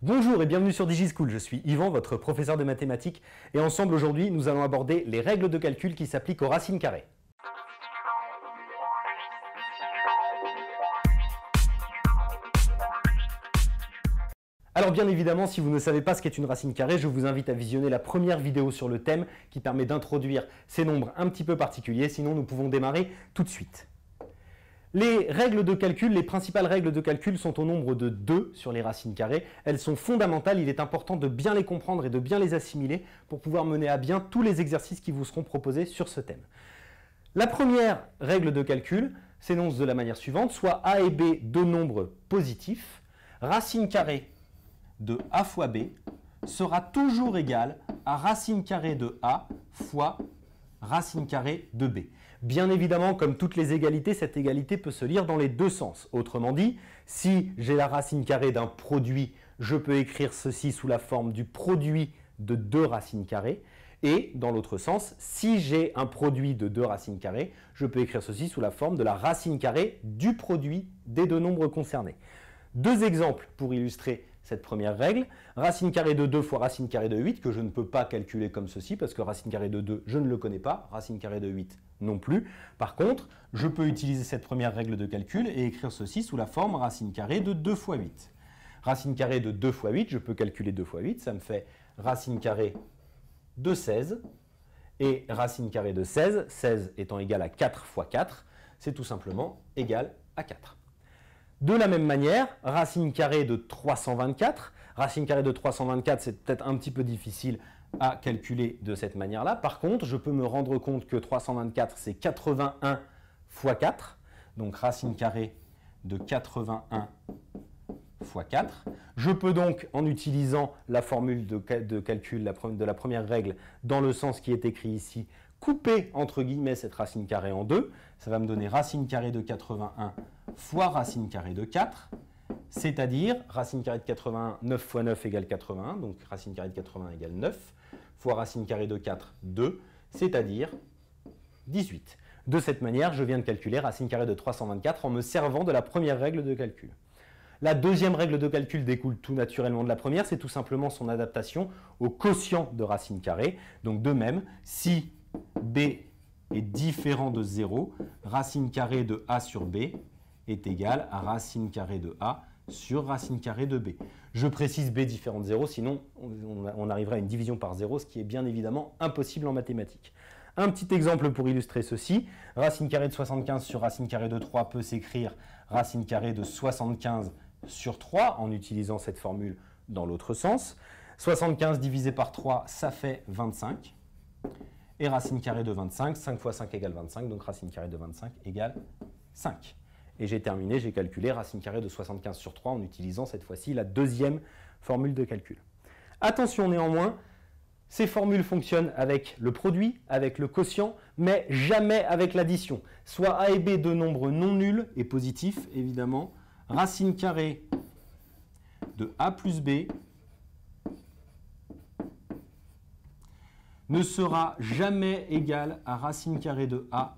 Bonjour et bienvenue sur DigiSchool, je suis Yvan, votre professeur de mathématiques, et ensemble aujourd'hui nous allons aborder les règles de calcul qui s'appliquent aux racines carrées. Alors bien évidemment, si vous ne savez pas ce qu'est une racine carrée, je vous invite à visionner la première vidéo sur le thème qui permet d'introduire ces nombres un petit peu particuliers, sinon nous pouvons démarrer tout de suite. Les règles de calcul, les principales règles de calcul sont au nombre de 2 sur les racines carrées. Elles sont fondamentales, il est important de bien les comprendre et de bien les assimiler pour pouvoir mener à bien tous les exercices qui vous seront proposés sur ce thème. La première règle de calcul s'énonce de la manière suivante, soit a et b deux nombres positifs, racine carrée de a fois b sera toujours égale à racine carrée de a fois racine carrée de b. Bien évidemment, comme toutes les égalités, cette égalité peut se lire dans les deux sens. Autrement dit, si j'ai la racine carrée d'un produit, je peux écrire ceci sous la forme du produit de deux racines carrées. Et dans l'autre sens, si j'ai un produit de deux racines carrées, je peux écrire ceci sous la forme de la racine carrée du produit des deux nombres concernés. Deux exemples pour illustrer cette première règle. Racine carrée de 2 fois racine carrée de 8, que je ne peux pas calculer comme ceci, parce que racine carrée de 2, je ne le connais pas, racine carrée de 8 non plus. Par contre, je peux utiliser cette première règle de calcul et écrire ceci sous la forme racine carrée de 2 fois 8. Racine carrée de 2 fois 8, je peux calculer 2 fois 8, ça me fait racine carrée de 16, et racine carrée de 16, 16 étant égal à 4 fois 4, c'est tout simplement égal à 4. De la même manière, racine carrée de 324, racine carrée de 324, c'est peut-être un petit peu difficile à calculer de cette manière-là. Par contre, je peux me rendre compte que 324, c'est 81 fois 4, donc racine carrée de 81 fois 4. Je peux donc, en utilisant la formule de, calcul de la première règle dans le sens qui est écrit ici, couper entre guillemets cette racine carrée en deux. Ça va me donner racine carrée de 81 fois racine carrée de 4, c'est-à-dire racine carrée de 81, 9 fois 9 égale 81, donc racine carrée de 81 égale 9, fois racine carrée de 4, 2, c'est-à-dire 18. De cette manière, je viens de calculer racine carrée de 324 en me servant de la première règle de calcul. La deuxième règle de calcul découle tout naturellement de la première, c'est tout simplement son adaptation au quotient de racine carrée. Donc de même, si b est différent de 0, racine carrée de a sur b est égale à racine carrée de a sur racine carrée de b. Je précise b différent de 0, sinon on arrivera à une division par 0, ce qui est bien évidemment impossible en mathématiques. Un petit exemple pour illustrer ceci. Racine carrée de 75 sur racine carrée de 3 peut s'écrire racine carrée de 75 sur 3 en utilisant cette formule dans l'autre sens. 75 divisé par 3, ça fait 25. Et racine carrée de 25, 5 fois 5 égale 25, donc racine carrée de 25 égale 5. Et j'ai terminé, j'ai calculé racine carrée de 75 sur 3 en utilisant cette fois-ci la deuxième formule de calcul. Attention néanmoins, ces formules fonctionnent avec le produit, avec le quotient, mais jamais avec l'addition. Soit A et B, deux nombres non nuls et positifs, évidemment, Racine carrée de a plus b ne sera jamais égale à racine carrée de a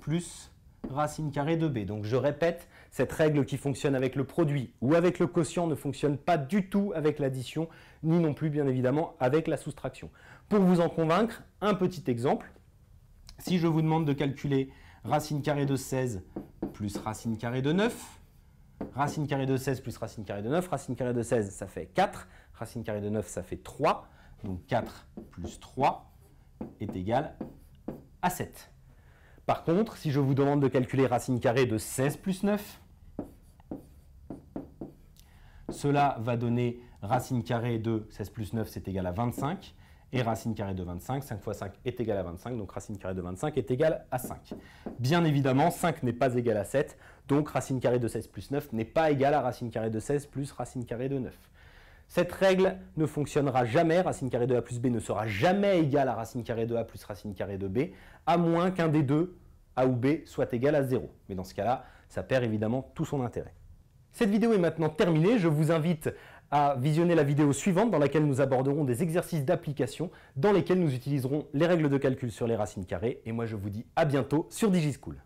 plus racine carrée de b. Donc je répète, cette règle qui fonctionne avec le produit ou avec le quotient ne fonctionne pas du tout avec l'addition, ni non plus bien évidemment avec la soustraction. Pour vous en convaincre, un petit exemple. Si je vous demande de calculer racine carrée de 16 plus racine carrée de 9, Racine carrée de 16 plus racine carrée de 9. Racine carrée de 16, ça fait 4. Racine carrée de 9, ça fait 3. Donc 4 plus 3 est égal à 7. Par contre, si je vous demande de calculer racine carrée de 16 plus 9, cela va donner racine carrée de 16 plus 9, c'est égal à 25. Et racine carrée de 25, 5 fois 5 est égal à 25, donc racine carrée de 25 est égal à 5. Bien évidemment, 5 n'est pas égal à 7, donc racine carrée de 16 plus 9 n'est pas égal à racine carrée de 16 plus racine carrée de 9. Cette règle ne fonctionnera jamais, racine carrée de a plus b ne sera jamais égal à racine carrée de a plus racine carrée de b, à moins qu'un des deux, a ou b, soit égal à 0. Mais dans ce cas-là, ça perd évidemment tout son intérêt. Cette vidéo est maintenant terminée, je vous invite à visionner la vidéo suivante dans laquelle nous aborderons des exercices d'application dans lesquels nous utiliserons les règles de calcul sur les racines carrées. Et moi, je vous dis à bientôt sur DigiSchool.